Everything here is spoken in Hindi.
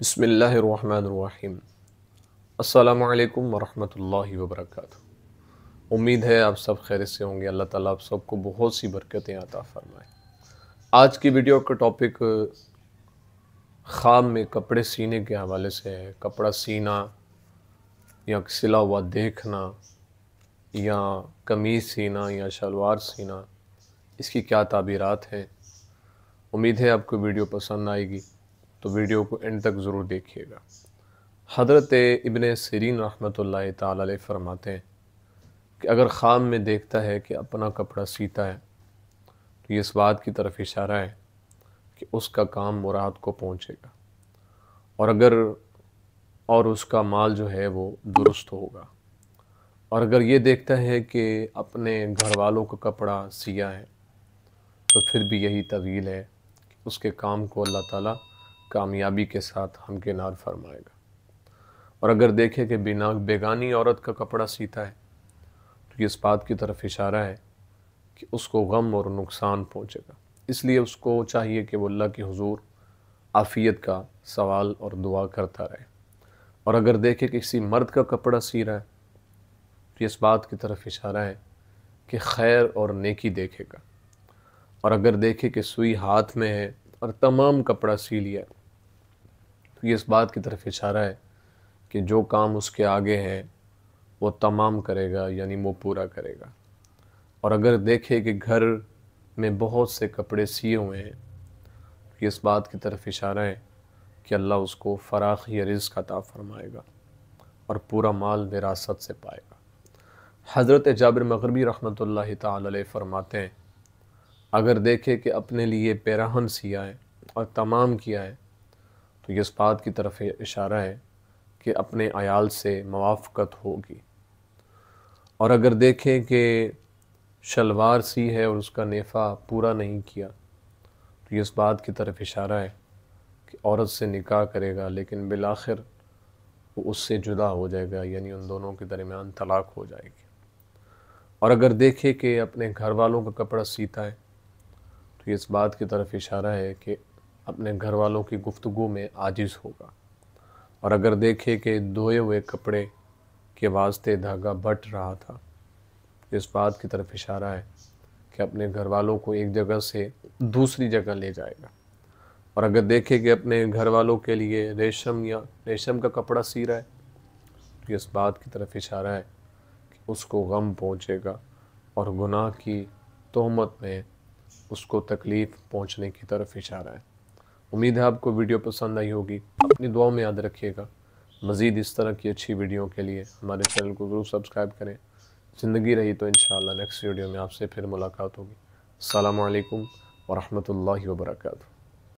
बसमीम् अल्लाम वरहमल वबरक उम्मीद है आप सब खैर से होंगे अल्लाह ताला आप सबको बहुत सी बरकतें आता फरमाए आज की वीडियो का टॉपिक ख़ाम में कपड़े सीने के हवाले से है कपड़ा सीना या सिला हुआ देखना या कमीज़ सीना या शलवार सीना इसकी क्या ताबीरात हैं उम्मीद है आपको वीडियो पसंद आएगी तो वीडियो को एंड तक ज़रूर देखिएगा हजरत इबन सरीन रहमत ला फरमाते हैं कि अगर ख़ाम में देखता है कि अपना कपड़ा सीता है तो ये इस बात की तरफ इशारा है कि उसका काम मुराद को पहुँचेगा और अगर और उसका माल जो है वो दुरुस्त होगा और अगर ये देखता है कि अपने घर वालों का कपड़ा सिया है तो फिर भी यही तवील है कि उसके काम को अल्लाह ताला कामयाबी के साथ हमकिनार फरमाएगा और अगर देखे कि बिना बेगानी औरत का कपड़ा सीता है तो ये इस बात की तरफ इशारा है कि उसको गम और नुकसान पहुँचेगा इसलिए उसको चाहिए कि वो अल्लाह के हजूर आफ़ियत का सवाल और दुआ करता रहे और अगर देखे कि किसी मर्द का कपड़ा सी रहा है तो इस बात की तरफ इशारा है कि खैर और नेकी देखेगा और अगर देखे कि सुई हाथ में है और तमाम कपड़ा सी लिया है तो ये इस बात की तरफ इशारा है कि जो काम उसके आगे है वो तमाम करेगा यानी वो पूरा करेगा और अगर देखे कि घर में बहुत से कपड़े सिए हुए हैं तो ये इस बात की तरफ इशारा है कि अल्लाह उसको फराख या रिज़ अता फरमाएगा और पूरा माल विरासत से पाएगा हज़रत जाबिर मगरबी रहमत ला फरमाते हैं अगर देखे कि अपने लिए पैराहन सिया है और तमाम किया है तो ये इस बात की तरफ इशारा है कि अपने आयाल से मवाफ़त होगी और अगर देखें कि शलवार सी है और उसका नेफा पूरा नहीं किया तो ये इस बात की तरफ इशारा है कि औरत से निकाह करेगा लेकिन बिलाखिर वो उससे जुदा हो जाएगा यानी उन दोनों के दरमियान तलाक हो जाएगी और अगर देखें कि अपने घर वालों का कपड़ा सीता है तो ये इस बात की तरफ इशारा है कि अपने घर वालों की गुफ्तु में आजिज़ होगा और अगर देखे कि धोए हुए कपड़े के वास्ते धागा बट रहा था इस बात की तरफ इशारा है कि अपने घर वालों को एक जगह से दूसरी जगह ले जाएगा और अगर देखे कि अपने घर वालों के लिए रेशम या रेशम का कपड़ा सी रहा है तो इस बात की तरफ इशारा है कि उसको गम पहुँचेगा और गुनाह की तहमत में उसको तकलीफ़ पहुँचने की तरफ इशारा है उम्मीद है आपको वीडियो पसंद आई होगी अपनी दुआओं में याद रखिएगा मज़ीद इस तरह की अच्छी वीडियो के लिए हमारे चैनल को ज़रूर सब्सक्राइब करें ज़िंदगी रही तो इन नेक्स्ट वीडियो में आपसे फिर मुलाकात होगी अल्लाम वरहमल वर्का